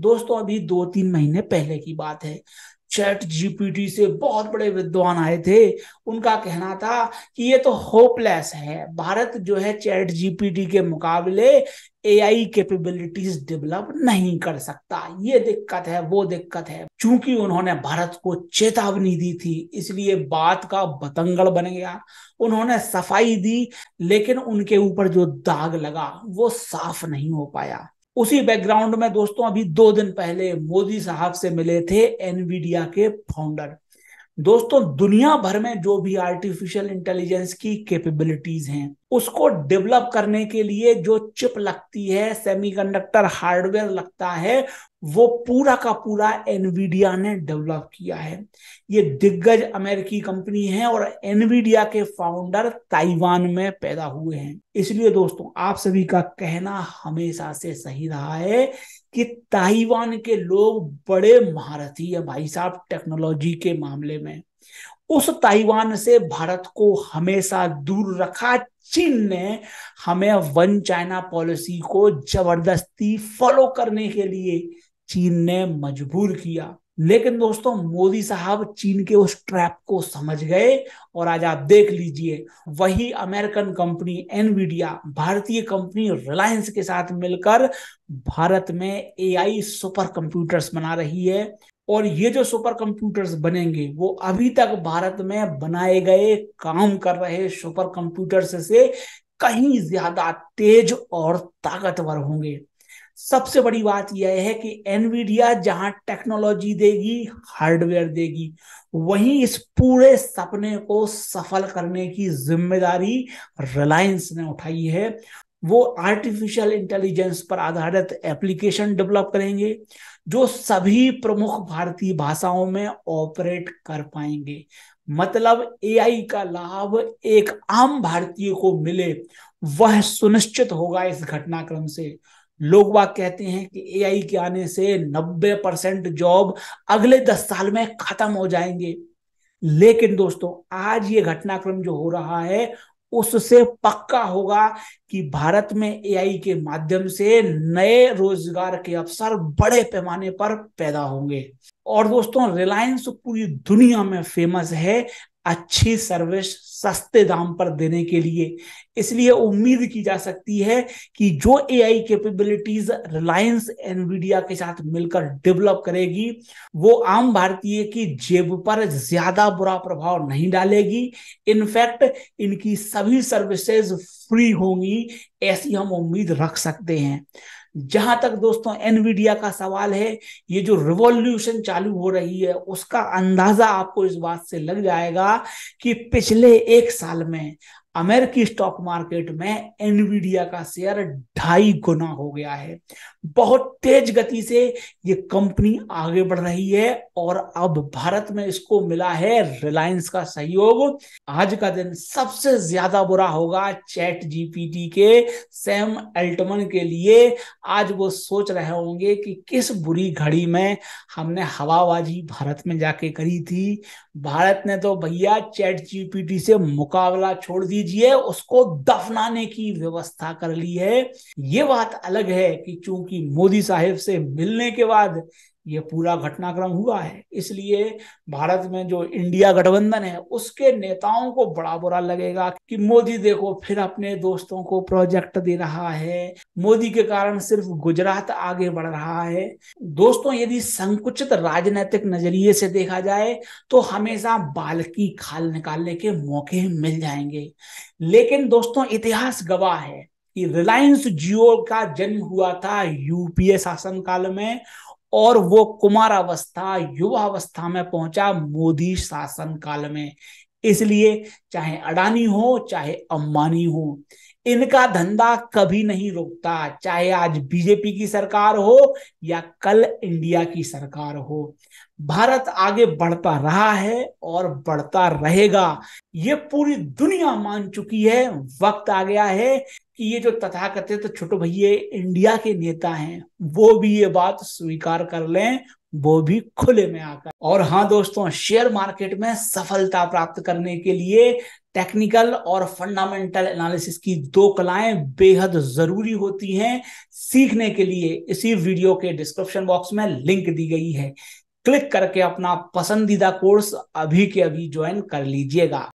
दोस्तों अभी दो तीन महीने पहले की बात है चैट जीपीटी से बहुत बड़े विद्वान आए थे उनका कहना था कि ये तो होपलेस है भारत जो है चैट जीपीटी के मुकाबले एआई कैपेबिलिटीज डेवलप नहीं कर सकता ये दिक्कत है वो दिक्कत है चूंकि उन्होंने भारत को चेतावनी दी थी इसलिए बात का बतंगड़ बन गया उन्होंने सफाई दी लेकिन उनके ऊपर जो दाग लगा वो साफ नहीं हो पाया उसी बैकग्राउंड में दोस्तों अभी दो दिन पहले मोदी साहब से मिले थे एनवीडिया के फाउंडर दोस्तों दुनिया भर में जो भी आर्टिफिशियल इंटेलिजेंस की कैपेबिलिटीज हैं उसको डेवलप करने के लिए जो चिप लगती है सेमीकंडक्टर हार्डवेयर लगता है वो पूरा का पूरा एनवीडिया ने डेवलप किया है ये दिग्गज अमेरिकी कंपनी है और एनवीडिया के फाउंडर ताइवान में पैदा हुए हैं इसलिए दोस्तों आप सभी का कहना हमेशा से सही रहा है कि ताइवान के लोग बड़े महारथी है भाई साहब टेक्नोलॉजी के मामले में उस ताइवान से भारत को हमेशा दूर रखा चीन ने हमें वन चाइना पॉलिसी को जबरदस्ती फॉलो करने के लिए चीन ने मजबूर किया लेकिन दोस्तों मोदी साहब चीन के उस ट्रैप को समझ गए और आज आप देख लीजिए वही अमेरिकन कंपनी एनवीडिया भारतीय कंपनी रिलायंस के साथ मिलकर भारत में एआई सुपर कंप्यूटर्स बना रही है और ये जो सुपर कंप्यूटर्स बनेंगे वो अभी तक भारत में बनाए गए काम कर रहे सुपर कंप्यूटर्स से कहीं ज्यादा तेज और ताकतवर होंगे सबसे बड़ी बात यह है कि एनवीडिया जहां टेक्नोलॉजी देगी हार्डवेयर देगी वहीं इस पूरे सपने को सफल करने की जिम्मेदारी रिलायंस ने उठाई है वो आर्टिफिशियल इंटेलिजेंस पर आधारित एप्लीकेशन डेवलप करेंगे जो सभी प्रमुख भारतीय भाषाओं में ऑपरेट कर पाएंगे मतलब एआई का लाभ एक आम भारतीय को मिले वह सुनिश्चित होगा इस घटनाक्रम से लोग वाक कहते हैं कि एआई के आने से 90 परसेंट जॉब अगले 10 साल में खत्म हो जाएंगे लेकिन दोस्तों आज ये घटनाक्रम जो हो रहा है उससे पक्का होगा कि भारत में एआई के माध्यम से नए रोजगार के अवसर बड़े पैमाने पर पैदा होंगे और दोस्तों रिलायंस पूरी दुनिया में फेमस है अच्छी सर्विस सस्ते दाम पर देने के लिए इसलिए उम्मीद की जा सकती है कि जो एआई कैपेबिलिटीज रिलायंस एनवीडिया के साथ मिलकर डेवलप करेगी वो आम भारतीय की जेब पर ज्यादा बुरा प्रभाव नहीं डालेगी इनफैक्ट इनकी सभी सर्विसेज फ्री होंगी ऐसी हम उम्मीद रख सकते हैं जहां तक दोस्तों एनवीडिया का सवाल है ये जो रिवॉल्यूशन चालू हो रही है उसका अंदाजा आपको इस बात से लग जाएगा कि पिछले एक साल में अमेरिकी स्टॉक मार्केट में एनवीडिया का शेयर ढाई गुना हो गया है बहुत तेज गति से ये कंपनी आगे बढ़ रही है और अब भारत में इसको मिला है रिलायंस का सहयोग आज का दिन सबसे ज्यादा बुरा होगा चैट जीपीटी के सैम एल्टमन के लिए आज वो सोच रहे होंगे कि किस बुरी घड़ी में हमने हवाबाजी भारत में जाके करी थी भारत ने तो भैया चैट जीपीटी से मुकाबला छोड़ दी लीजिए उसको दफनाने की व्यवस्था कर ली है ये बात अलग है कि चूंकि मोदी साहेब से मिलने के बाद ये पूरा घटनाक्रम हुआ है इसलिए भारत में जो इंडिया गठबंधन है उसके नेताओं को बड़ा बुरा लगेगा कि मोदी देखो फिर अपने दोस्तों को प्रोजेक्ट दे रहा है मोदी के कारण सिर्फ गुजरात आगे बढ़ रहा है दोस्तों यदि संकुचित राजनीतिक नजरिए से देखा जाए तो हमेशा बाल की खाल निकालने के मौके मिल जाएंगे लेकिन दोस्तों इतिहास गवाह है कि रिलायंस जियो का जन्म हुआ था यूपीए शासन काल में और वो कुमार अवस्था युवा अवस्था में पहुंचा मोदी शासन काल में इसलिए चाहे अडानी हो चाहे अंबानी हो इनका धंधा कभी नहीं रुकता चाहे आज बीजेपी की सरकार हो या कल इंडिया की सरकार हो भारत आगे बढ़ता रहा है और बढ़ता रहेगा ये पूरी दुनिया मान चुकी है वक्त आ गया है कि ये जो तथाकथित तो छोटे भैया इंडिया के नेता हैं वो भी ये बात स्वीकार कर लें वो भी खुले में आकर और हाँ दोस्तों शेयर मार्केट में सफलता प्राप्त करने के लिए टेक्निकल और फंडामेंटल एनालिसिस की दो कलाएं बेहद जरूरी होती हैं सीखने के लिए इसी वीडियो के डिस्क्रिप्शन बॉक्स में लिंक दी गई है क्लिक करके अपना पसंदीदा कोर्स अभी के अभी ज्वाइन कर लीजिएगा